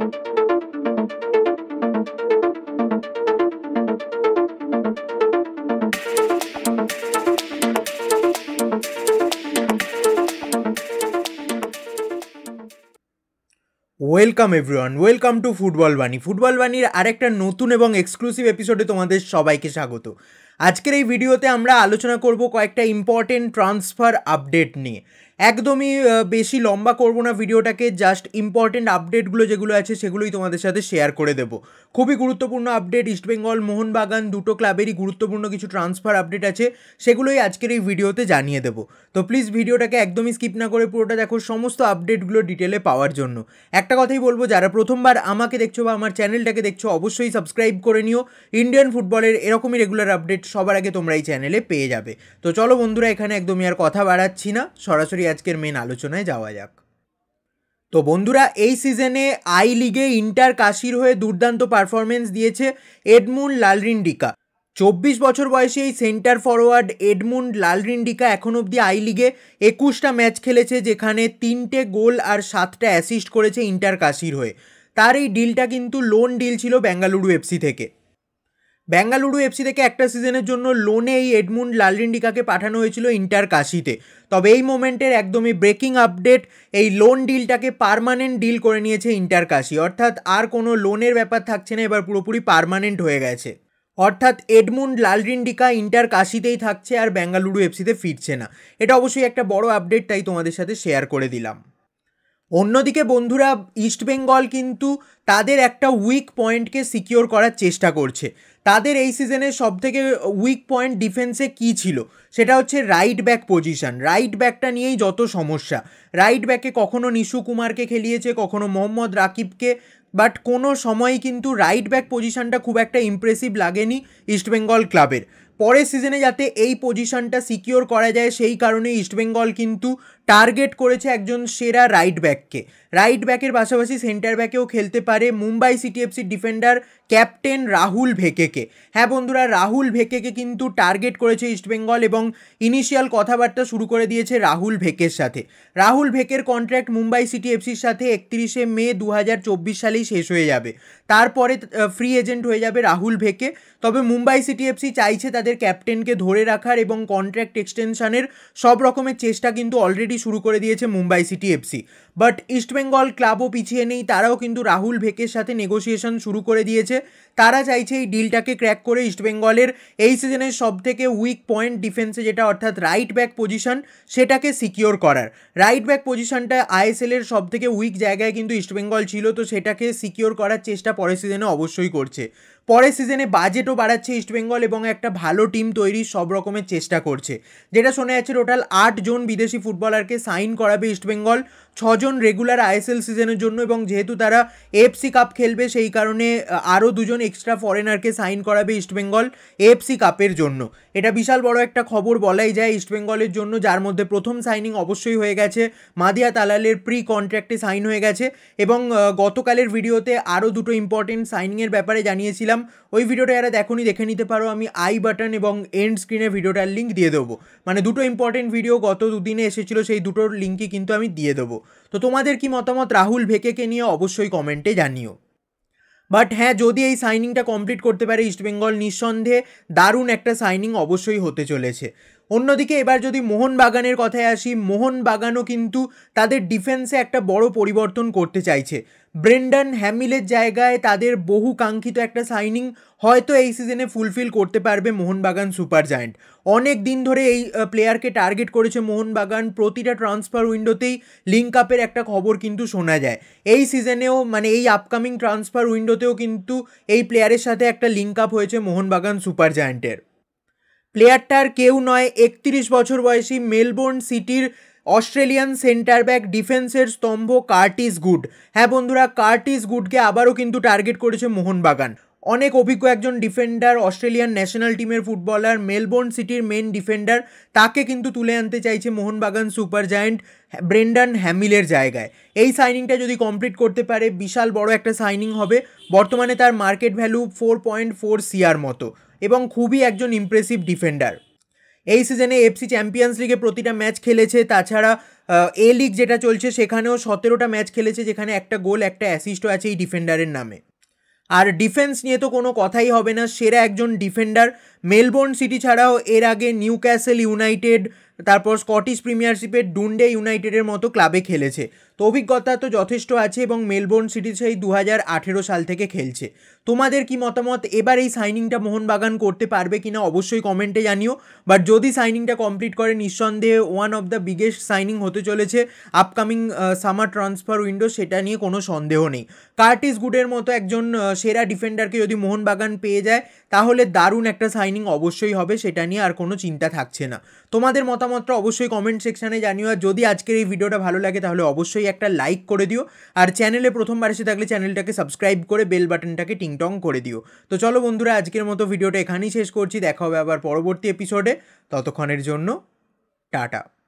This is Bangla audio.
welcome everyone welcome to football Bani football বাণীর আরেকটা নতুন এবং এক্সক্লুসিভ এপিসোডে তোমাদের সবাইকে স্বাগত আজকের এই ভিডিওতে আমরা আলোচনা করব কয়েকটা ইম্পর্টেন্ট ট্রান্সফার আপডেট নিয়ে একদমই বেশি লম্বা করব না ভিডিওটাকে জাস্ট ইম্পর্টেন্ট আপডেটগুলো যেগুলো আছে সেগুলোই তোমাদের সাথে শেয়ার করে দেবো খুবই গুরুত্বপূর্ণ আপডেট ইস্টবেঙ্গল মোহনবাগান দুটো ক্লাবেরই গুরুত্বপূর্ণ কিছু ট্রান্সফার আপডেট আছে সেগুলোই আজকের এই ভিডিওতে জানিয়ে দেবো তো প্লিজ ভিডিওটাকে একদমই স্কিপ না করে পুরোটা দেখো সমস্ত আপডেটগুলো ডিটেলে পাওয়ার জন্য একটা কথাই বলবো যারা প্রথমবার আমাকে দেখছো বা আমার চ্যানেলটাকে দেখছো অবশ্যই সাবস্ক্রাইব করে নিও ইন্ডিয়ান ফুটবলের এরকমই রেগুলার আপডেট সবার আগে তোমরা এই চ্যানেলে পেয়ে যাবে তো চলো বন্ধুরা এখানে একদমই আর কথা বাড়াচ্ছি না সরাসরি আজকের মেন আলোচনায় যাওয়া যাক তো বন্ধুরা এই সিজনে আই লিগে ইন্টার কাশির হয়ে দুর্দান্ত পারফরমেন্স দিয়েছে এডমুন লালরিন্ডিকা চব্বিশ বছর বয়সে এই সেন্টার ফরওয়ার্ড এডমুন্ড লালরিন্ডিকা এখন অবধি আই লিগে একুশটা ম্যাচ খেলেছে যেখানে তিনটে গোল আর সাতটা অ্যাসিস্ট করেছে ইন্টার কাশির হয়ে তার এই ডিলটা কিন্তু লোন ডিল ছিল বেঙ্গালুরু এফসি থেকে বেঙ্গালুরু এফসি থেকে একটা সিজনের জন্য লোনে এই এডমুন্ড লালরিন্ডিকাকে পাঠানো হয়েছিল ইন্টার কাশিতে তবে এই মোমেন্টের একদমই ব্রেকিং আপডেট এই লোন ডিলটাকে পারমানেন্ট ডিল করে নিয়েছে ইন্টার কাশি অর্থাৎ আর কোনো লোনের ব্যাপার থাকছে না এবার পুরোপুরি পারমানেন্ট হয়ে গেছে অর্থাৎ এডমুন্ড লালরিন্ডিকা ইন্টার কাশিতেই থাকছে আর বেঙ্গালুরু এফসিতে ফিরছে না এটা অবশ্যই একটা বড় আপডেট তাই তোমাদের সাথে শেয়ার করে দিলাম অন্যদিকে বন্ধুরা ইস্টবেঙ্গল কিন্তু তাদের একটা উইক পয়েন্টকে সিকিওর করার চেষ্টা করছে তাদের এই সব সবথেকে উইক পয়েন্ট ডিফেন্সে কি ছিল সেটা হচ্ছে রাইট ব্যাক পজিশান রাইট ব্যাকটা নিয়েই যত সমস্যা রাইট ব্যাকে কখনো নিশু কুমারকে খেলিয়েছে কখনো মোহাম্মদ রাকিবকে বাট কোনো সময়ই কিন্তু রাইট ব্যাক পজিশানটা খুব একটা ইমপ্রেসিভ লাগেনি ইস্টবেঙ্গল ক্লাবের পরের সিজনে যাতে এই পজিশনটা সিকিওর করা যায় সেই কারণে ইস্টবেঙ্গল কিন্তু টার্গেট করেছে একজন সেরা রাইট ব্যাককে রাইট ব্যাকের পাশাপাশি সেন্টার ব্যাকেও খেলতে পারে মুম্বাই সিটিএফসির ডিফেন্ডার ক্যাপ্টেন রাহুল ভেকেকে হ্যাঁ বন্ধুরা রাহুল ভেকেকে কিন্তু টার্গেট করেছে ইস্টবেঙ্গল এবং ইনিশিয়াল কথাবার্তা শুরু করে দিয়েছে রাহুল ভেকের সাথে রাহুল ভেকের কন্ট্র্যাক্ট মুম্বাই সিটিএফসির সাথে একত্রিশে মে দু সালেই শেষ হয়ে যাবে তারপরে ফ্রি এজেন্ট হয়ে যাবে রাহুল ভেকে তবে মুম্বাই সিটিএফসি চাইছে তাদের তাদের ক্যাপ্টেনকে ধরে রাখার এবং কন্ট্র্যাক্ট এক্সটেনশনের সব রকমের চেষ্টা কিন্তু অলরেডি শুরু করে দিয়েছে Mumbai city FC but East Bengal ক্লাবও পিছিয়ে নেই তারাও কিন্তু রাহুল ভেকের সাথে নেগোসিয়েশন শুরু করে দিয়েছে তারা চাইছে এই ডিলটাকে ক্র্যাক করে ইস্টবেঙ্গলের এই সিজনের সবথেকে উইক পয়েন্ট ডিফেন্সে যেটা অর্থাৎ রাইট ব্যাক পজিশন সেটাকে সিকিওর করার রাইট ব্যাক পজিশনটা আইএসএলের সবথেকে উইক জায়গায় কিন্তু ইস্টবেঙ্গল ছিল তো সেটাকে সিকিওর করার চেষ্টা পরের সিজনে অবশ্যই করছে পরের সিজনে বাজেটও বাড়াচ্ছে ইস্টবেঙ্গল এবং একটা ভালো টিম তৈরির সব রকমের চেষ্টা করছে যেটা শোনা যাচ্ছে টোটাল আটজন বিদেশি ফুটবলারকে সাইন করাবে ইস্টবেঙ্গল ছজন রেগুলার আইএসএল সিজনের জন্য এবং যেহেতু তারা এফসি কাপ খেলবে সেই কারণে আরও দুজন এক্সট্রা ফরেনারকে সাইন করাবে ইস্টবেঙ্গল এফসি কাপের জন্য এটা বিশাল বড় একটা খবর বলাই যায় ইস্টবেঙ্গলের জন্য যার মধ্যে প্রথম সাইনিং অবশ্যই হয়ে গেছে মাদিয়া তালালের প্রি কন্ট্রাক্টে সাইন হয়ে গেছে এবং গতকালের ভিডিওতে আরও দুটো ইম্পর্টেন্ট সাইনিংয়ের ব্যাপারে জানিয়েছিলাম দিলাম ওই ভিডিওটা যারা দেখনি দেখে নিতে পারো আমি আই বাটন এবং এন্ড স্ক্রিনে ভিডিওটার লিঙ্ক দিয়ে দেবো মানে দুটো ইম্পর্টেন্ট ভিডিও গত দুদিনে এসেছিলো সেই দুটোর লিঙ্কই কিন্তু আমি দিয়ে দেবো তো তোমাদের কি মতামত রাহুল ভেকেকে নিয়ে অবশ্যই কমেন্টে জানিও বাট হ্যাঁ যদি এই সাইনিংটা কমপ্লিট করতে পারে ইস্টবেঙ্গল নিঃসন্দেহে দারুণ একটা সাইনিং অবশ্যই হতে চলেছে অন্যদিকে এবার যদি মোহনবাগানের কথায় আসি মোহনবাগানও কিন্তু তাদের ডিফেন্সে একটা বড় পরিবর্তন করতে চাইছে ব্রেন্ডন হ্যামিলের জায়গায় তাদের বহু কাঙ্ক্ষিত একটা সাইনিং হয়তো এই সিজনে ফুলফিল করতে পারবে মোহনবাগান সুপার জায়েন্ট অনেক দিন ধরে এই প্লেয়ারকে টার্গেট করেছে মোহনবাগান প্রতিটা ট্রান্সফার উইন্ডোতেই লিঙ্ক আপের একটা খবর কিন্তু শোনা যায় এই সিজনেও মানে এই আপকামিং ট্রান্সফার উইন্ডোতেও কিন্তু এই প্লেয়ারের সাথে একটা লিঙ্ক আপ হয়েছে মোহনবাগান সুপার জায়েন্টের প্লেয়ারটার কেউ নয় একত্রিশ বছর বয়সী মেলবোর্ন সিটির অস্ট্রেলিয়ান সেন্টার ব্যাক ডিফেন্সের স্তম্ভ কার্টিস গুড হ্যাঁ বন্ধুরা কার্টিস গুডকে আবারও কিন্তু টার্গেট করেছে মোহনবাগান অনেক অভিজ্ঞ একজন ডিফেন্ডার অস্ট্রেলিয়ান ন্যাশনাল টিমের ফুটবলার মেলবোর্ন সিটির মেন ডিফেন্ডার তাকে কিন্তু তুলে আনতে চাইছে মোহনবাগান সুপার জায়েন্ট ব্রেন্ডান হ্যামিলের জায়গায় এই সাইনিংটা যদি কমপ্লিট করতে পারে বিশাল বড় একটা সাইনিং হবে বর্তমানে তার market value four point four CR মতো এবং খুবই একজন ইমপ্রেসিভ ডিফেন্ডার এই সিজনে এফসি চ্যাম্পিয়ন্স লিগে প্রতিটা ম্যাচ খেলেছে তাছাড়া এ লিগ যেটা চলছে সেখানেও সতেরোটা ম্যাচ খেলেছে যেখানে একটা গোল একটা অ্যাসিস্টও আছে এই ডিফেন্ডারের নামে আর ডিফেন্স নিয়ে তো কোনো কথাই হবে না সেরা একজন ডিফেন্ডার মেলবোর্ন সিটি ছাড়াও এর আগে নিউ ক্যাসেল ইউনাইটেড তারপর স্কটিশ প্রিমিয়ারশিপের ডুন্ডে ইউনাইটেডের মতো ক্লাবে খেলেছে তো অভিজ্ঞতা তো যথেষ্ট আছে এবং মেলবোর্ন সিটি সেই দু সাল থেকে খেলছে তোমাদের কি মতামত এবার এই সাইনিংটা মোহনবাগান করতে পারবে কিনা অবশ্যই কমেন্টে জানিও বাট যদি সাইনিংটা কমপ্লিট করে নিঃসন্দেহে one of the biggest signing হতে চলেছে আপকামিং সামার ট্রান্সফার উইন্ডো সেটা নিয়ে কোনো সন্দেহ নেই কার্টিস গুডের মতো একজন সেরা ডিফেন্ডারকে যদি মোহনবাগান পেয়ে যায় তাহলে দারুণ একটা সাইনিং অবশ্যই হবে সেটা নিয়ে আর কোনো চিন্তা থাকছে না তোমাদের মতামত মতামতটা অবশ্যই কমেন্ট সেকশানে জানিও আর যদি আজকের এই ভিডিওটা ভালো লাগে তাহলে অবশ্যই একটা লাইক করে দিও আর চ্যানেলে প্রথমবার এসে থাকলে চ্যানেলটাকে সাবস্ক্রাইব করে বেল বাটনটাকে টিংটং করে দিও তো চলো বন্ধুরা আজকের মতো ভিডিওটা এখানেই শেষ করছি দেখা হবে আবার পরবর্তী এপিসোডে ততক্ষণের জন্য টাটা